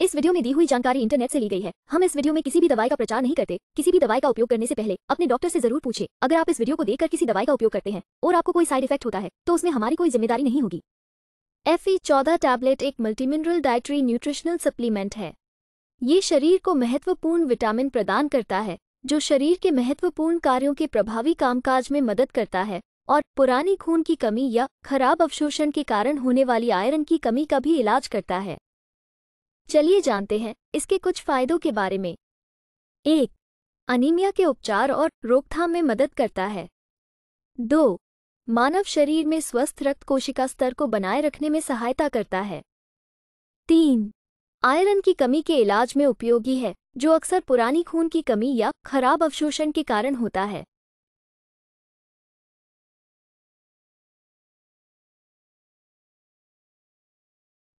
इस वीडियो में दी हुई जानकारी इंटरनेट से ली गई है हम इस वीडियो में किसी भी दवाई का प्रचार नहीं करते किसी भी दवाई का उपयोग करने से पहले अपने डॉक्टर से जरूर पूछे अगर आप इस वीडियो को देखकर किसी दवाई का उपयोग करते हैं और आपको कोई साइड इफेक्ट होता है तो उसमें हमारी कोई जिम्मेदारी नहीं होगी एफ ई e चौदह टैबलेट एक मल्टीमिनरल डायट्री न्यूट्रिशनल सप्लीमेंट है ये शरीर को महत्वपूर्ण विटामिन प्रदान करता है जो शरीर के महत्वपूर्ण कार्यों के प्रभावी कामकाज में मदद करता है और पुरानी खून की कमी या खराब अवशोषण के कारण होने वाली आयरन की कमी का भी इलाज करता है चलिए जानते हैं इसके कुछ फायदों के बारे में एक अनीमिया के उपचार और रोकथाम में मदद करता है दो मानव शरीर में स्वस्थ रक्त कोशिका स्तर को बनाए रखने में सहायता करता है तीन आयरन की कमी के इलाज में उपयोगी है जो अक्सर पुरानी खून की कमी या खराब अवशोषण के कारण होता है